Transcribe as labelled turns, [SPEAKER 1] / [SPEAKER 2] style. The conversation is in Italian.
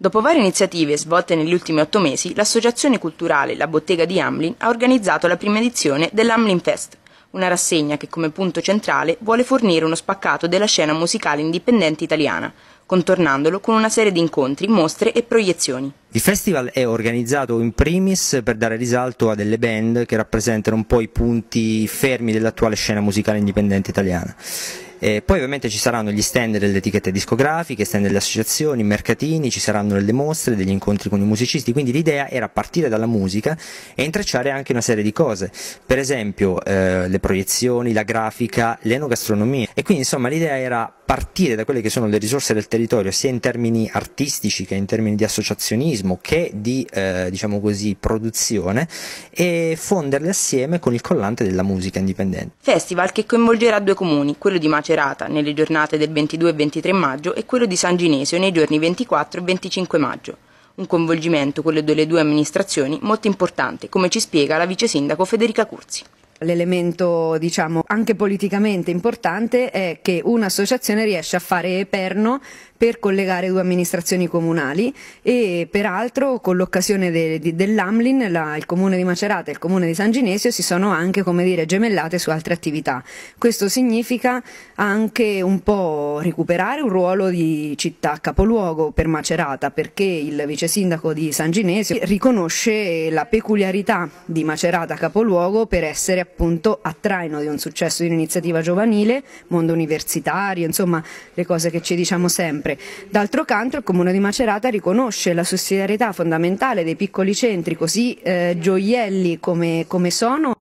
[SPEAKER 1] Dopo varie iniziative svolte negli ultimi otto mesi, l'associazione culturale La Bottega di Amlin ha organizzato la prima edizione dell'Amlin Fest, una rassegna che come punto centrale vuole fornire uno spaccato della scena musicale indipendente italiana, contornandolo con una serie di incontri, mostre e proiezioni.
[SPEAKER 2] Il festival è organizzato in primis per dare risalto a delle band che rappresentano un po' i punti fermi dell'attuale scena musicale indipendente italiana. E eh, poi ovviamente ci saranno gli stand delle etichette discografiche, stand delle associazioni, mercatini, ci saranno delle mostre, degli incontri con i musicisti, quindi l'idea era partire dalla musica e intrecciare anche una serie di cose, per esempio eh, le proiezioni, la grafica, l'enogastronomia e quindi insomma l'idea era partire da quelle che sono le risorse del territorio sia in termini artistici che in termini di associazionismo meccanismo che di eh, diciamo così, produzione e fonderle assieme con il collante della musica indipendente.
[SPEAKER 1] Festival che coinvolgerà due comuni, quello di Macerata nelle giornate del 22 e 23 maggio e quello di San Ginesio nei giorni 24 e 25 maggio. Un coinvolgimento, quello delle due amministrazioni, molto importante, come ci spiega la vice sindaco Federica Curzi.
[SPEAKER 3] L'elemento, diciamo, anche politicamente importante è che un'associazione riesce a fare perno per collegare due amministrazioni comunali e peraltro con l'occasione de, de, dell'Amlin la, il comune di Macerata e il comune di San Ginesio si sono anche dire, gemellate su altre attività. Questo significa anche un po' recuperare un ruolo di città capoluogo per Macerata perché il vice sindaco di San Ginesio riconosce la peculiarità di Macerata capoluogo per essere appunto a traino di un successo di un'iniziativa giovanile, mondo universitario, insomma le cose che ci diciamo sempre sempre. D'altro canto il Comune di Macerata riconosce la sussidiarietà fondamentale dei piccoli centri, così eh, gioielli come, come sono.